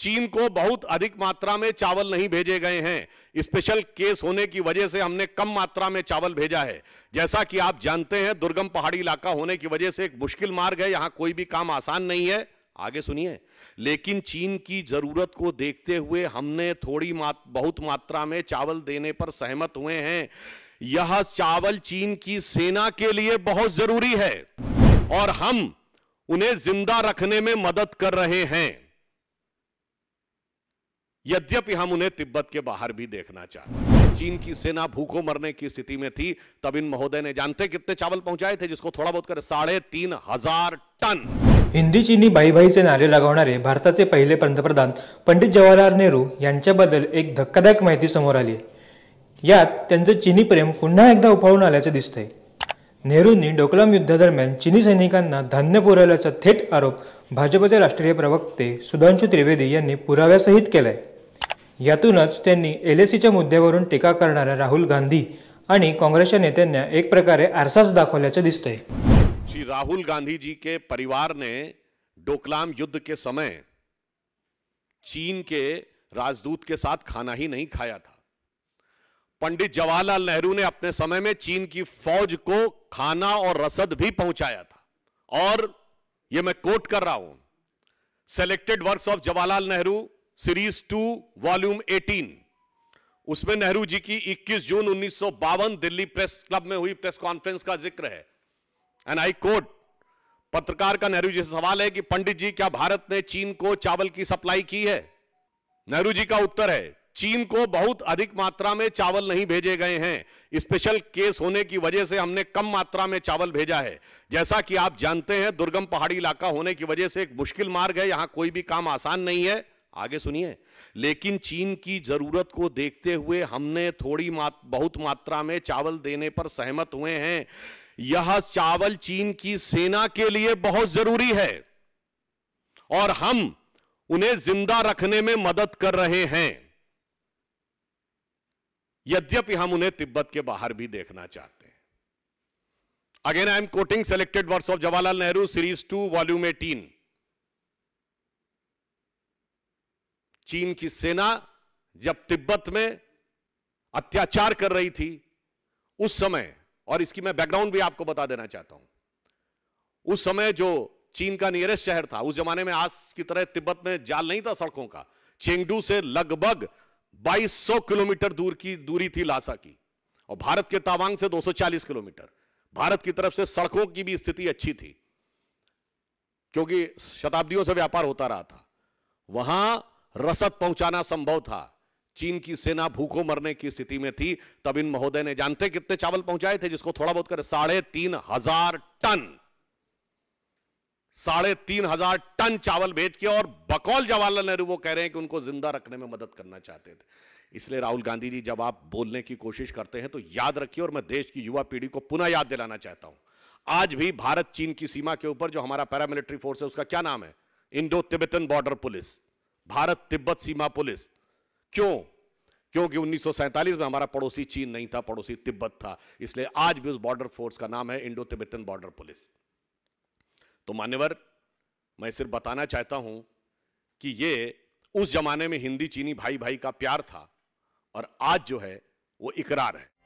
चीन को बहुत अधिक मात्रा में चावल नहीं भेजे गए हैं स्पेशल केस होने की वजह से हमने कम मात्रा में चावल भेजा है जैसा कि आप जानते हैं दुर्गम पहाड़ी इलाका होने की वजह से एक मुश्किल मार्ग है यहां कोई भी काम आसान नहीं है आगे सुनिए लेकिन चीन की जरूरत को देखते हुए हमने थोड़ी मात, बहुत मात्रा में चावल देने पर सहमत हुए हैं यह चावल चीन की सेना के लिए बहुत जरूरी है और हम उन्हें जिंदा रखने में मदद कर रहे हैं यद्यपि हम उन्हें तिब्बत के बाहर भी देखना चाहते चीन की सेना भूखों मरने की स्थिति में थी तब इन महोदय ने जानते कितने चावल पहुंचाए थे जिसको थोड़ा बहुत कर साढ़े तीन हजार टन हिंदी चीनी से नारे लगावणारे भारताचे पहिले पंतप्रधान पंडित जवाहरलाल नेहरू यांच्याबद्दल एक धक्कादायक माहिती समोर आली यात त्यांचं चीनी प्रेम पुन्हा एकदा उफाळून आल्याचं दिसतंय नेहरूंनी डोकलाम युद्धादरम्यान चिनी सैनिकांना धान्य पुरवल्याचा थेट आरोप भाजपचे राष्ट्रीय प्रवक्ते सुधांशु त्रिवेदी यांनी पुराव्यासहित केलाय यातूनच त्यांनी एल एसीच्या मुद्द्यावरून टीका करणाऱ्या राहुल गांधी आणि काँग्रेसच्या नेत्यांना एक प्रकारे आरसाच दाखवल्याचं दिसतंय श्री राहुल गांधीजी के परिवार ने डोकलाम युद्ध के समय चीन के राजदूत के साथ खाना ही नहीं खाया था पंडित जवाहरलाल नेहरू ने अपने समय में चीन की फौज को खाना और रसद भी पहुंचाया था और यह मैं कोट कर रहा हूं selected works of Jawaharlal Nehru series two volume 18 उसमें नेहरू जी की 21 जून उन्नीस दिल्ली प्रेस क्लब में हुई प्रेस कॉन्फ्रेंस का जिक्र है एंड आई कोट पत्रकार का नेहरू जी से सवाल है कि पंडित जी क्या भारत ने चीन को चावल की सप्लाई की है नेहरू जी का उत्तर है चीन को बहुत अधिक मात्रा में चावल नहीं भेजे गए हैं स्पेशल केस होने की वजह से हमने कम मात्रा में चावल भेजा है जैसा कि आप जानते हैं दुर्गम पहाड़ी इलाका होने की वजह से एक मुश्किल मार्ग है यहां कोई भी काम आसान नहीं है आगे सुनिए लेकिन चीन की जरूरत को देखते हुए हमने थोड़ी मात, बहुत मात्रा में चावल देने पर सहमत हुए हैं यह चावल चीन की सेना के लिए बहुत जरूरी है और हम उन्हें जिंदा रखने में मदद कर रहे हैं यद्यपि हम उन्हें तिब्बत के बाहर भी देखना चाहते हैं again I am quoting selected words of Jawaharlal Nehru series two volume eighteen चीन की सेना जब तिब्बत में अत्याचार कर रही थी उस समय और इसकी मैं बैकग्राउंड भी आपको बता देना चाहता हूं उस समय जो चीन का नियरेस्ट शहर था उस जमाने में आज की तरह तिब्बत में जाल नहीं था सड़कों का चेंगडू से लगभग 2200 किलोमीटर दूर की दूरी थी लासा की और भारत के तावांग से 240 किलोमीटर भारत की तरफ से सड़कों की भी स्थिति अच्छी थी क्योंकि शताब्दियों से व्यापार होता रहा था वहां रसद पहुंचाना संभव था चीन की सेना भूखों मरने की स्थिति में थी तब इन महोदय ने जानते कितने चावल पहुंचाए थे जिसको थोड़ा बहुत कर साढ़े तीन हजार टन साढ़े तीन हजार टन चावल भेज के और बकौल जवाहरलाल नेहरू वो कह रहे हैं कि उनको जिंदा रखने में मदद करना चाहते थे इसलिए राहुल गांधी जी जब आप बोलने की कोशिश करते हैं तो याद रखिए और मैं देश की युवा पीढ़ी को पुनः याद दिलाना चाहता हूं आज भी भारत चीन की सीमा के ऊपर जो हमारा पैरामिलिट्री फोर्स है उसका क्या नाम है Indo Tibetan border police Bharat तिब्बत सीमा पुलिस क्यों क्योंकि उन्नीस में हमारा पड़ोसी चीन नहीं था पड़ोसी तिब्बत था इसलिए आज भी उस बॉर्डर फोर्स का नाम है इंडो तिब्बतन बॉर्डर पुलिस तो मान्यवर मैं सिर्फ बताना चाहता हूं कि ये उस जमाने में हिंदी चीनी भाई भाई का प्यार था और आज जो है वो इकरार है